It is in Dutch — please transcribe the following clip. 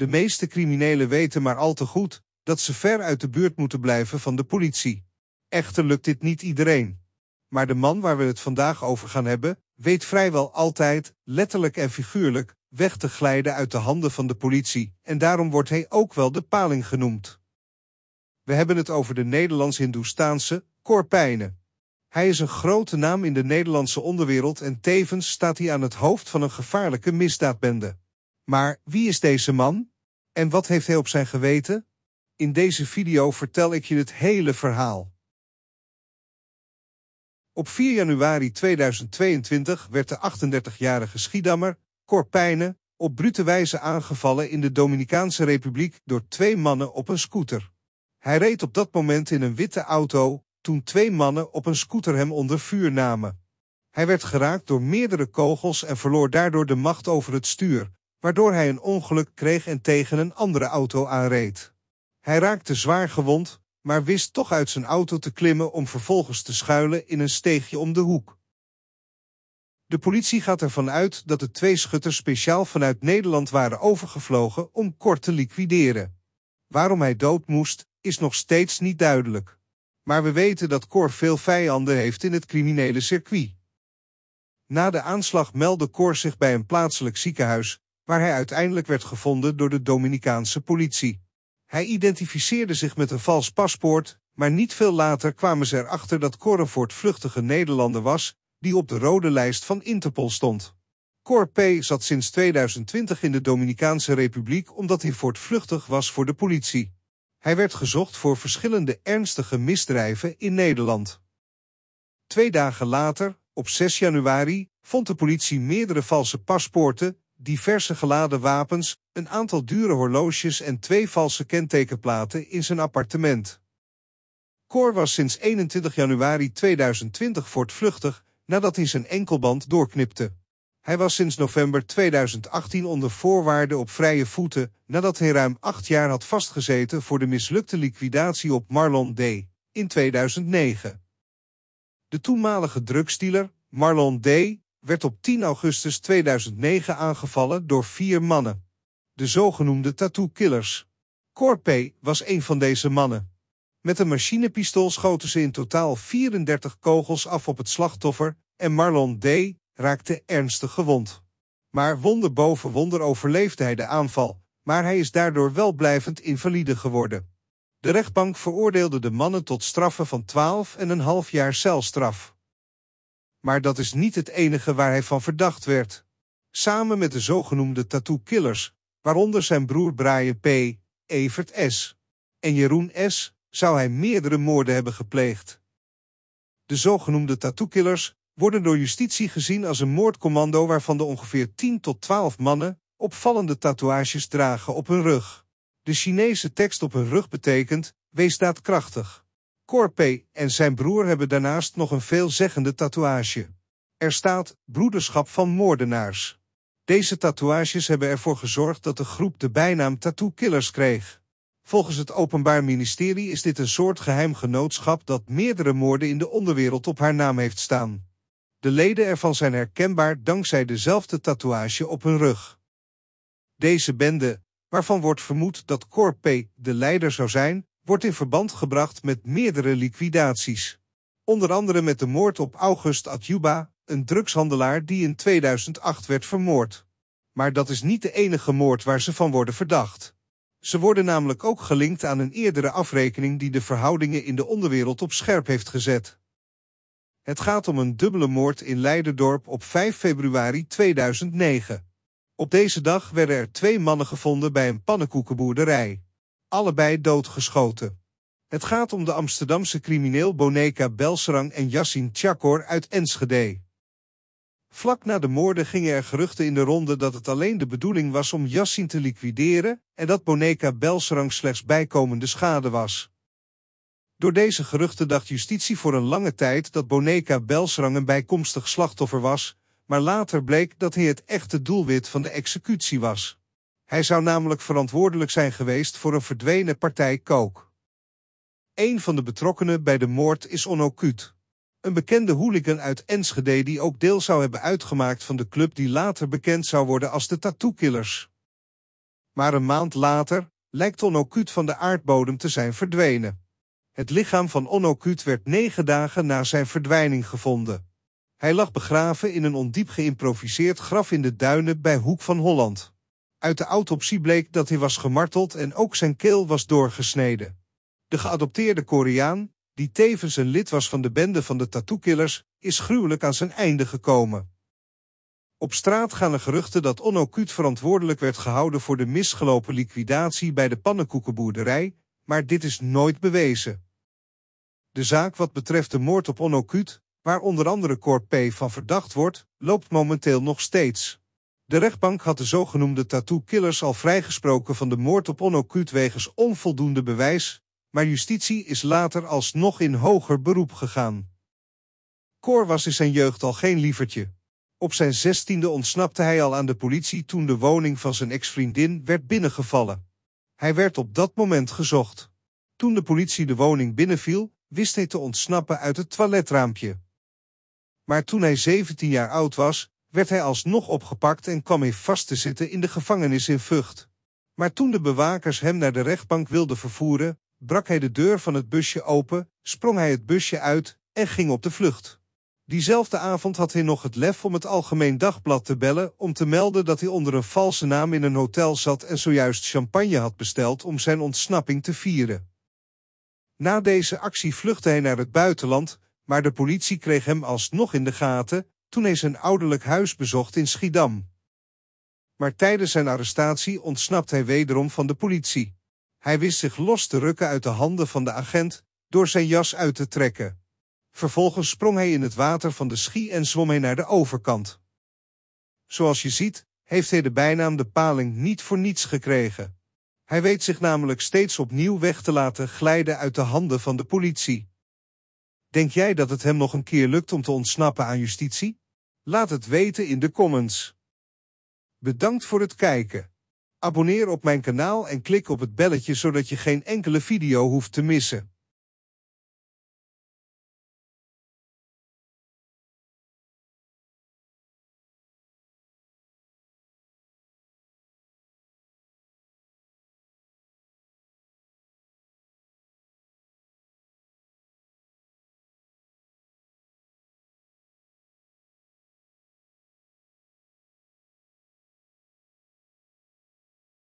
De meeste criminelen weten maar al te goed dat ze ver uit de buurt moeten blijven van de politie. Echter lukt dit niet iedereen. Maar de man waar we het vandaag over gaan hebben, weet vrijwel altijd, letterlijk en figuurlijk, weg te glijden uit de handen van de politie en daarom wordt hij ook wel de paling genoemd. We hebben het over de Nederlands-Hindoestaanse Corpijnen. Hij is een grote naam in de Nederlandse onderwereld en tevens staat hij aan het hoofd van een gevaarlijke misdaadbende. Maar wie is deze man? En wat heeft hij op zijn geweten? In deze video vertel ik je het hele verhaal. Op 4 januari 2022 werd de 38-jarige Schiedammer, Corpijnen, op brute wijze aangevallen in de Dominicaanse Republiek door twee mannen op een scooter. Hij reed op dat moment in een witte auto, toen twee mannen op een scooter hem onder vuur namen. Hij werd geraakt door meerdere kogels en verloor daardoor de macht over het stuur, waardoor hij een ongeluk kreeg en tegen een andere auto aanreed. Hij raakte zwaar gewond, maar wist toch uit zijn auto te klimmen om vervolgens te schuilen in een steegje om de hoek. De politie gaat ervan uit dat de twee schutters speciaal vanuit Nederland waren overgevlogen om kort te liquideren. Waarom hij dood moest, is nog steeds niet duidelijk. Maar we weten dat Cor veel vijanden heeft in het criminele circuit. Na de aanslag meldde Cor zich bij een plaatselijk ziekenhuis, waar hij uiteindelijk werd gevonden door de Dominicaanse politie. Hij identificeerde zich met een vals paspoort, maar niet veel later kwamen ze erachter dat Correnvoort vluchtige Nederlander was, die op de rode lijst van Interpol stond. Cor P. zat sinds 2020 in de Dominicaanse Republiek omdat hij voortvluchtig was voor de politie. Hij werd gezocht voor verschillende ernstige misdrijven in Nederland. Twee dagen later, op 6 januari, vond de politie meerdere valse paspoorten, diverse geladen wapens, een aantal dure horloges en twee valse kentekenplaten in zijn appartement. Cor was sinds 21 januari 2020 voortvluchtig nadat hij zijn enkelband doorknipte. Hij was sinds november 2018 onder voorwaarden op vrije voeten nadat hij ruim acht jaar had vastgezeten voor de mislukte liquidatie op Marlon D. in 2009. De toenmalige drugsdealer, Marlon D., werd op 10 augustus 2009 aangevallen door vier mannen. De zogenoemde tattoo-killers. Corpe was een van deze mannen. Met een machinepistool schoten ze in totaal 34 kogels af op het slachtoffer en Marlon D. raakte ernstig gewond. Maar wonder boven wonder overleefde hij de aanval, maar hij is daardoor wel blijvend invalide geworden. De rechtbank veroordeelde de mannen tot straffen van 12 en een half jaar celstraf. Maar dat is niet het enige waar hij van verdacht werd. Samen met de zogenoemde tattoo killers, waaronder zijn broer Brian P., Evert S. en Jeroen S., zou hij meerdere moorden hebben gepleegd. De zogenoemde tattoo killers worden door justitie gezien als een moordcommando waarvan de ongeveer 10 tot 12 mannen opvallende tatoeages dragen op hun rug. De Chinese tekst op hun rug betekent, wees daadkrachtig. Corpe en zijn broer hebben daarnaast nog een veelzeggende tatoeage. Er staat Broederschap van Moordenaars. Deze tatoeages hebben ervoor gezorgd dat de groep de bijnaam Tattoo Killers kreeg. Volgens het Openbaar Ministerie is dit een soort geheim genootschap dat meerdere moorden in de onderwereld op haar naam heeft staan. De leden ervan zijn herkenbaar dankzij dezelfde tatoeage op hun rug. Deze bende, waarvan wordt vermoed dat Corpe de leider zou zijn, wordt in verband gebracht met meerdere liquidaties. Onder andere met de moord op August Adjuba, een drugshandelaar die in 2008 werd vermoord. Maar dat is niet de enige moord waar ze van worden verdacht. Ze worden namelijk ook gelinkt aan een eerdere afrekening die de verhoudingen in de onderwereld op scherp heeft gezet. Het gaat om een dubbele moord in Leiderdorp op 5 februari 2009. Op deze dag werden er twee mannen gevonden bij een pannenkoekenboerderij allebei doodgeschoten. Het gaat om de Amsterdamse crimineel Boneka Belserang en Yassin Chakor uit Enschede. Vlak na de moorden gingen er geruchten in de ronde dat het alleen de bedoeling was om Yassin te liquideren en dat Boneka Belserang slechts bijkomende schade was. Door deze geruchten dacht justitie voor een lange tijd dat Boneka Belserang een bijkomstig slachtoffer was, maar later bleek dat hij het echte doelwit van de executie was. Hij zou namelijk verantwoordelijk zijn geweest voor een verdwenen partij kook. Een van de betrokkenen bij de moord is Onokut, Een bekende hooligan uit Enschede die ook deel zou hebben uitgemaakt van de club die later bekend zou worden als de Tattoo Killers. Maar een maand later lijkt Onokut van de aardbodem te zijn verdwenen. Het lichaam van Onokut werd negen dagen na zijn verdwijning gevonden. Hij lag begraven in een ondiep geïmproviseerd graf in de duinen bij Hoek van Holland. Uit de autopsie bleek dat hij was gemarteld en ook zijn keel was doorgesneden. De geadopteerde Koreaan, die tevens een lid was van de bende van de tattoekillers, is gruwelijk aan zijn einde gekomen. Op straat gaan er geruchten dat Onokut verantwoordelijk werd gehouden voor de misgelopen liquidatie bij de pannenkoekenboerderij, maar dit is nooit bewezen. De zaak wat betreft de moord op Onokut, waar onder andere Corp P van verdacht wordt, loopt momenteel nog steeds. De rechtbank had de zogenoemde tattoo-killers al vrijgesproken van de moord op Onno wegens onvoldoende bewijs, maar justitie is later alsnog in hoger beroep gegaan. Cor was in zijn jeugd al geen lievertje. Op zijn zestiende ontsnapte hij al aan de politie toen de woning van zijn ex-vriendin werd binnengevallen. Hij werd op dat moment gezocht. Toen de politie de woning binnenviel, wist hij te ontsnappen uit het toiletraampje. Maar toen hij 17 jaar oud was, werd hij alsnog opgepakt en kwam hij vast te zitten in de gevangenis in Vught. Maar toen de bewakers hem naar de rechtbank wilden vervoeren, brak hij de deur van het busje open, sprong hij het busje uit en ging op de vlucht. Diezelfde avond had hij nog het lef om het Algemeen Dagblad te bellen om te melden dat hij onder een valse naam in een hotel zat en zojuist champagne had besteld om zijn ontsnapping te vieren. Na deze actie vluchtte hij naar het buitenland, maar de politie kreeg hem alsnog in de gaten toen hij zijn ouderlijk huis bezocht in Schiedam. Maar tijdens zijn arrestatie ontsnapt hij wederom van de politie. Hij wist zich los te rukken uit de handen van de agent door zijn jas uit te trekken. Vervolgens sprong hij in het water van de schie en zwom hij naar de overkant. Zoals je ziet, heeft hij de bijnaam de paling niet voor niets gekregen. Hij weet zich namelijk steeds opnieuw weg te laten glijden uit de handen van de politie. Denk jij dat het hem nog een keer lukt om te ontsnappen aan justitie? Laat het weten in de comments. Bedankt voor het kijken. Abonneer op mijn kanaal en klik op het belletje zodat je geen enkele video hoeft te missen.